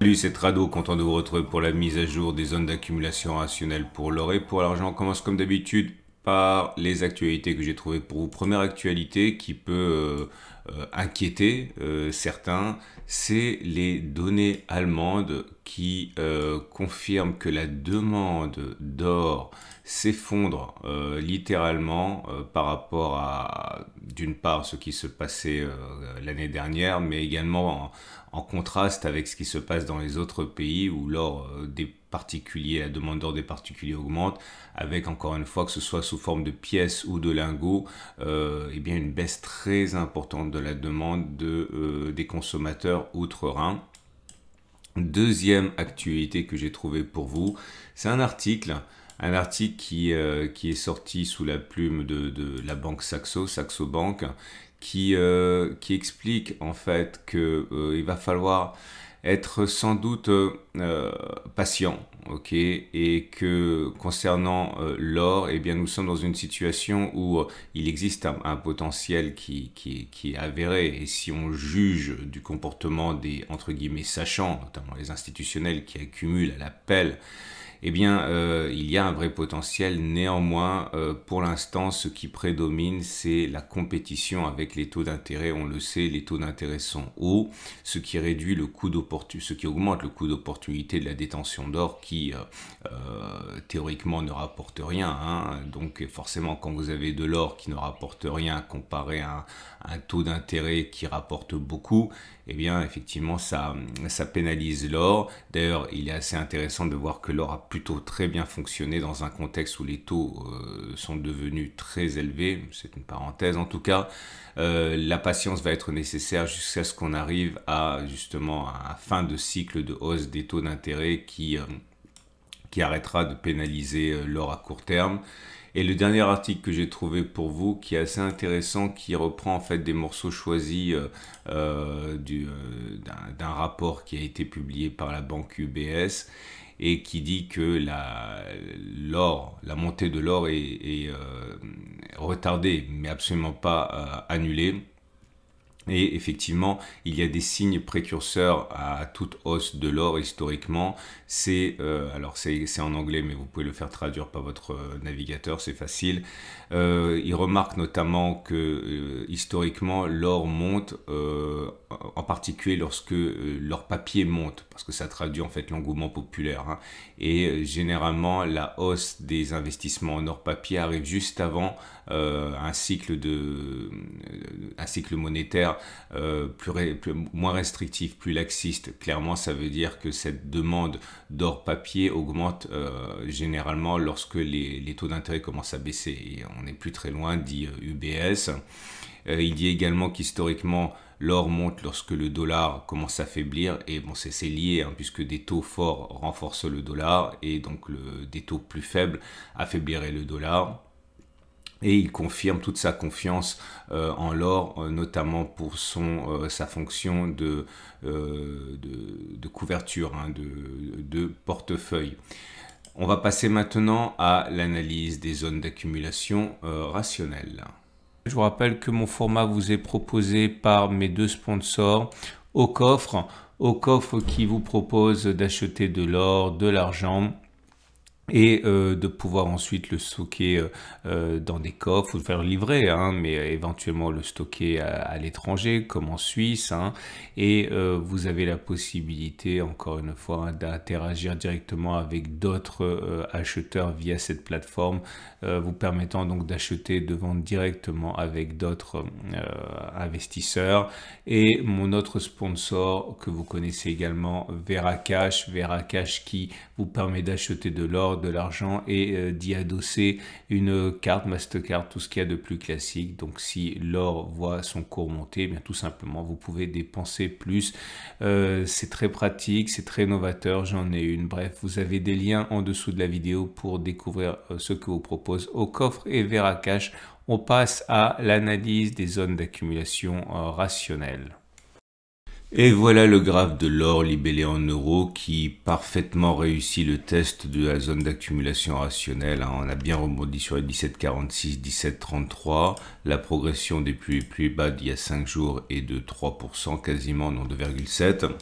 Salut, c'est Trado, content de vous retrouver pour la mise à jour des zones d'accumulation rationnelle pour l'or et pour l'argent. On commence comme d'habitude les actualités que j'ai trouvées pour vous. Première actualité qui peut euh, euh, inquiéter euh, certains, c'est les données allemandes qui confirment que la demande d'or s'effondre littéralement par rapport à, d'une part, ce qui se passait l'année dernière, mais également en, contraste avec ce qui se passe dans les autres pays où l'or des particuliers, la demande d'or des particuliers augmente, avec encore une fois que ce soit sous forme de pièces ou de lingots, et euh, eh bien une baisse très importante de la demande de, euh, des consommateurs outre-Rhin. Deuxième actualité que j'ai trouvée pour vous, c'est un article un article qui, euh, qui, est sorti sous la plume de, la banque Saxo, Saxo Bank, qui, qui explique en fait qu'il il va falloir être sans doute euh, euh, patient, ok, et que concernant euh, l'or, et eh bien nous sommes dans une situation où il existe un, potentiel qui, qui, qui, est avéré, et si on juge du comportement des entre guillemets sachants, notamment les institutionnels qui accumulent à la pelle eh bien, euh, il y a un vrai potentiel. Néanmoins, euh, pour l'instant, ce qui prédomine, c'est la compétition avec les taux d'intérêt. On le sait, les taux d'intérêt sont hauts, ce qui réduit le coût ce qui augmente le coût d'opportunité de la détention d'or, qui euh, théoriquement ne rapporte rien. Hein. Donc, forcément, quand vous avez de l'or qui ne rapporte rien comparé à un, taux d'intérêt qui rapporte beaucoup, eh bien, effectivement, ça, ça pénalise l'or. D'ailleurs, il est assez intéressant de voir que l'or a plutôt très bien fonctionné dans un contexte où les taux euh, sont devenus très élevés, c'est une parenthèse en tout cas, euh, la patience va être nécessaire jusqu'à ce qu'on arrive à justement à fin de cycle de hausse des taux d'intérêt qui, euh, qui arrêtera de pénaliser l'or à court terme. Et le dernier article que j'ai trouvé pour vous, qui est assez intéressant, qui reprend en fait des morceaux choisis d'un rapport qui a été publié par la banque UBS et qui dit que la, l'or, la montée de l'or est, euh, retardée, mais absolument pas euh, annulée. Et effectivement, il y a des signes précurseurs à toute hausse de l'or historiquement. C'est, euh, alors c'est, en anglais, mais vous pouvez le faire traduire par votre navigateur, c'est facile. il remarque notamment que historiquement, l'or monte en particulier lorsque euh, leur papier monte, parce que ça traduit en fait l'engouement populaire. Hein. Et euh, généralement, la hausse des investissements en or papier arrive juste avant euh, un cycle de un cycle monétaire plus, moins restrictif, plus laxiste. Clairement, ça veut dire que cette demande d'or papier augmente généralement lorsque les, les taux d'intérêt commencent à baisser. Et on n'est plus très loin dit UBS. Euh, il dit également qu'historiquement, l'or monte lorsque le dollar commence à faiblir. Et bon, c'est lié, hein, puisque des taux forts renforcent le dollar, et donc le, des taux plus faibles affaibliraient le dollar et il confirme toute sa confiance euh, en l'or, euh, notamment pour sa fonction de, couverture, hein, de, de, portefeuille. On va passer maintenant à l'analyse des zones d'accumulation rationnelles. Je vous rappelle que mon format vous est proposé par mes deux sponsors au coffre, au coffre qui vous propose d'acheter de l'or, de l'argent et euh, de pouvoir ensuite le stocker euh, euh, dans des coffres ou faire livrer, mais éventuellement le stocker à, l'étranger comme en Suisse. Hein. et vous avez la possibilité, encore une fois, d'interagir directement avec d'autres acheteurs via cette plateforme, vous permettant donc d'acheter, de vendre directement avec d'autres investisseurs. Et mon autre sponsor que vous connaissez également, Veracash, Veracash qui vous permet d'acheter de l'ordre de l'argent et euh, d'y adosser une carte Mastercard, tout ce qu'il y a de plus classique. Donc si l'or voit son cours monter, eh bien tout simplement vous pouvez dépenser plus. Euh, c'est très pratique, c'est très novateur, j'en ai une. Bref, vous avez des liens en dessous de la vidéo pour découvrir euh, ce que vous propose au coffre et verra Cash. On passe à l'analyse des zones d'accumulation rationnelle. Et voilà le graphe de l'or libellé en euros qui parfaitement réussit le test de la zone d'accumulation rationnelle. Hein. On a bien rebondi sur les 17,46, 17,33. La progression des plus, plus bas d'il y a 5 jours est de 3%, quasiment, non 2,7%.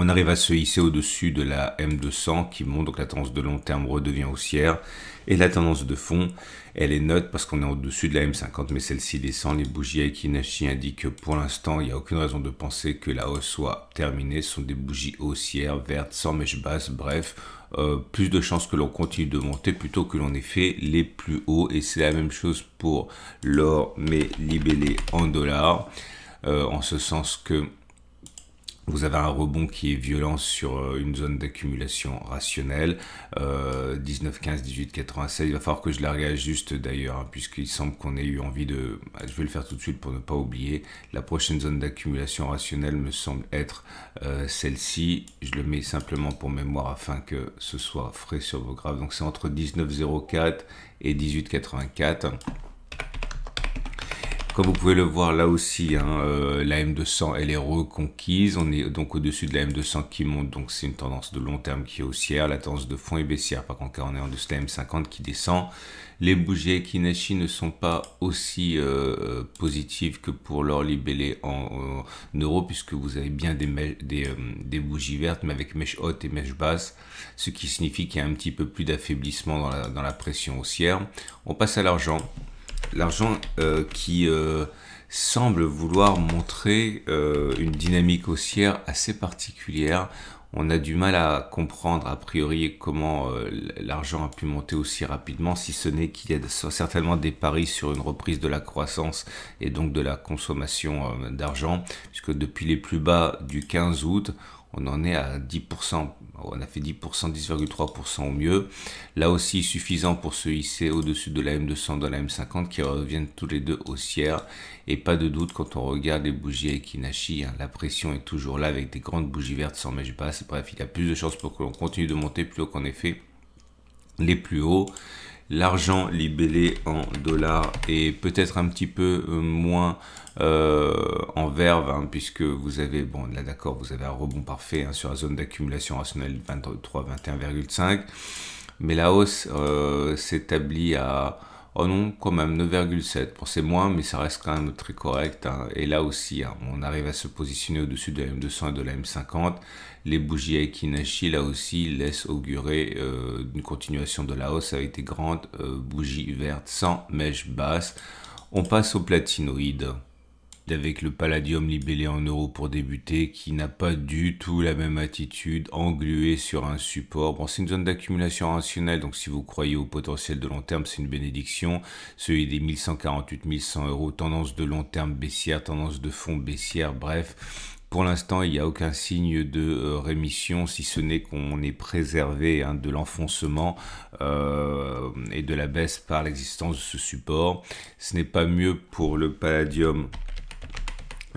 On arrive à se hisser au-dessus de la M200 qui monte, donc la tendance de long terme redevient haussière. Et la tendance de fond, elle est neutre parce qu'on est au-dessus de la M50, mais celle-ci descend. Les bougies Aikinashi indiquent que pour l'instant, il n'y a aucune raison de penser que la hausse soit terminée. Ce sont des bougies haussières, vertes, sans mèche basse, bref. Euh, plus de chances que l'on continue de monter plutôt que l'on ait fait les plus hauts. Et c'est la même chose pour l'or, mais libellé en dollars. Euh, en ce sens que vous avez un rebond qui est violent sur euh, une zone d'accumulation rationnelle, euh, 19, 15, 18, 96. Il va falloir que je la réajuste d'ailleurs, hein, puisqu'il semble qu'on ait eu envie de... Bah, je vais le faire tout de suite pour ne pas oublier. La prochaine zone d'accumulation rationnelle me semble être euh, celle-ci. Je le mets simplement pour mémoire afin que ce soit frais sur vos graphes. Donc c'est entre 19,04 et 18,84. Comme vous pouvez le voir là aussi, hein, euh, la M200 elle est reconquise, on est donc au-dessus de la M200 qui monte, donc c'est une tendance de long terme qui est haussière, la tendance de fond est baissière, par contre on est en dessous de la M50 qui descend. Les bougies Kinashi ne sont pas aussi euh, euh, positives que pour l'or libellé en, euros, puisque vous avez bien des, bougies vertes, mais avec mèche haute et mèche basse, ce qui signifie qu'il y a un petit peu plus d'affaiblissement dans la pression haussière. On passe à l'argent l'argent euh, qui euh, semble vouloir montrer euh, une dynamique haussière assez particulière. On a du mal à comprendre a priori comment l'argent a pu monter aussi rapidement, si ce n'est qu'il y a certainement des paris sur une reprise de la croissance et donc de la consommation d'argent, puisque depuis les plus bas du 15 août, on en est à 10%. On a fait 10%, 10,3% au mieux. Là aussi suffisant pour se hisser au-dessus de la M200, de la M50 qui reviennent tous les deux haussières. Et pas de doute quand on regarde les bougies Ekinashi, hein, la pression est toujours là avec des grandes bougies vertes sans mèche basse. Bref, il y a plus de chances pour que l'on continue de monter plus haut qu'en effet les plus hauts l'argent libellé en dollars est peut-être un petit peu euh, moins euh, en verve, hein, puisque vous avez, bon là d'accord, vous avez un rebond parfait hein, sur la zone d'accumulation rationnelle 23-21,5, mais la hausse euh, s'établit à Oh non, quand même, 9,7. pour c'est moins, mais ça reste quand même très correct. Hein. Et là aussi, hein, on arrive à se positionner au-dessus de la M200 et de la M50. Les bougies Aikinashi, là aussi, laissent augurer euh, une continuation de la hausse avec des grandes euh, bougies vertes sans mèche basse. On passe au platinoïde avec le Palladium libellé en euros pour débuter, qui n'a pas du tout la même attitude, englué sur un support. Bon, c'est une zone d'accumulation rationnelle, donc si vous croyez au potentiel de long terme, c'est une bénédiction. Celui des 1148-1100 euros, tendance de long terme baissière, tendance de fond baissière, bref. Pour l'instant, il n'y a aucun signe de euh, rémission, si ce n'est qu'on est préservé hein, de l'enfoncement euh, et de la baisse par l'existence de ce support. Ce n'est pas mieux pour le palladium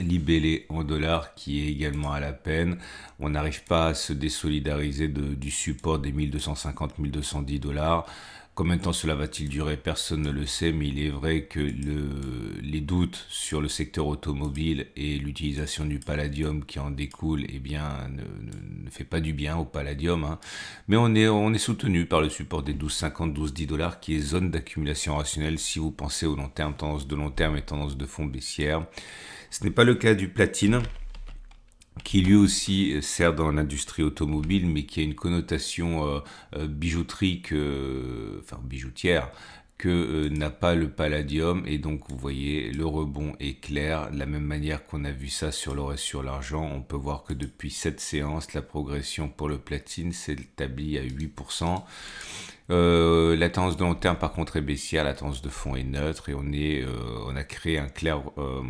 libellé en dollars qui est également à la peine. On n'arrive pas à se désolidariser du support des 1250-1210 dollars. Combien de temps cela va-t-il durer Personne ne le sait, mais il est vrai que les doutes sur le secteur automobile et l'utilisation du palladium qui en découle eh bien, ne, fait pas du bien au palladium. Hein. Mais on est, on est soutenu par le support des 12,50, 12,10 dollars qui est zone d'accumulation rationnelle si vous pensez au long terme, tendance de long terme et tendance de fond baissière. Ce n'est pas le cas du platine qui lui aussi euh, sert dans l'industrie automobile, mais qui a une connotation euh, euh, bijouterie, que, enfin bijoutière, que n'a pas le palladium. Et donc, vous voyez, le rebond est clair. De la même manière qu'on a vu ça sur l'or et sur l'argent, on peut voir que depuis cette séance, la progression pour le platine s'est établie à 8%. Euh, la tendance de long terme, par contre, est baissière, la tendance de fond est neutre et on, euh, a créé un clair euh,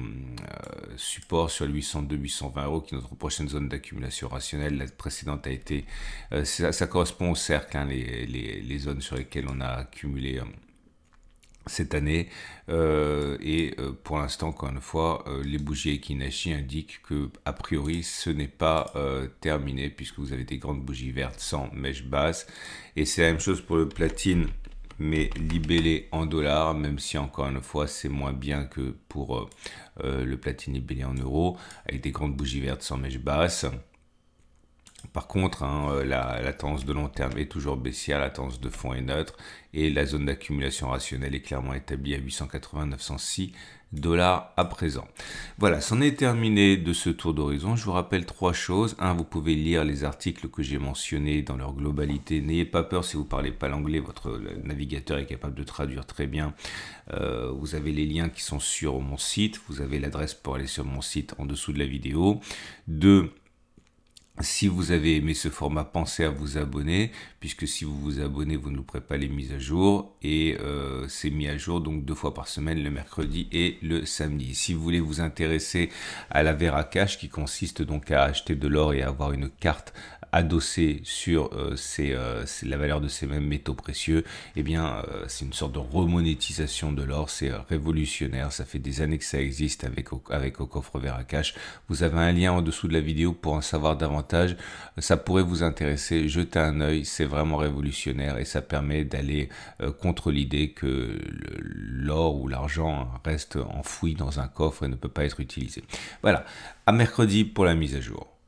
support sur le 802-820 euros qui est notre prochaine zone d'accumulation rationnelle. La précédente a été, ça, correspond au cercle, hein, les, zones sur lesquelles on a accumulé cette année. Euh, et euh, pour l'instant, encore une fois, euh, les bougies Ekinashi indiquent que, a priori, ce n'est pas terminé puisque vous avez des grandes bougies vertes sans mèche basse. Et c'est la même chose pour le platine, mais libellé en dollars, même si, encore une fois, c'est moins bien que pour le platine libellé en euros, avec des grandes bougies vertes sans mèche basse. Par contre, hein, euh, la, latence tendance de long terme est toujours baissière, la tendance de fond est neutre et la zone d'accumulation rationnelle est clairement établie à 880-906 dollars à présent. Voilà, c'en est terminé de ce tour d'horizon. Je vous rappelle trois choses. Un, vous pouvez lire les articles que j'ai mentionnés dans leur globalité. N'ayez pas peur si vous ne parlez pas l'anglais, votre euh, navigateur est capable de traduire très bien. Euh, vous avez les liens qui sont sur mon site, vous avez l'adresse pour aller sur mon site en dessous de la vidéo. Deux, si vous avez aimé ce format, pensez à vous abonner, puisque si vous vous abonnez, vous ne louperez pas les mises à jour. Et euh, c'est mis à jour donc deux fois par semaine, le mercredi et le samedi. Si vous voulez vous intéresser à la Vera Cash, qui consiste donc à acheter de l'or et avoir une carte adossé sur euh, euh, la valeur de ces mêmes métaux précieux, eh bien, euh, c'est une sorte de remonétisation de l'or. C'est révolutionnaire. Ça fait des années que ça existe avec, avec au coffre vert à cash. Vous avez un lien en dessous de la vidéo pour en savoir davantage. Ça pourrait vous intéresser. Jetez un œil. C'est vraiment révolutionnaire et ça permet d'aller contre l'idée que l'or ou l'argent reste enfoui dans un coffre et ne peut pas être utilisé. Voilà, à mercredi pour la mise à jour.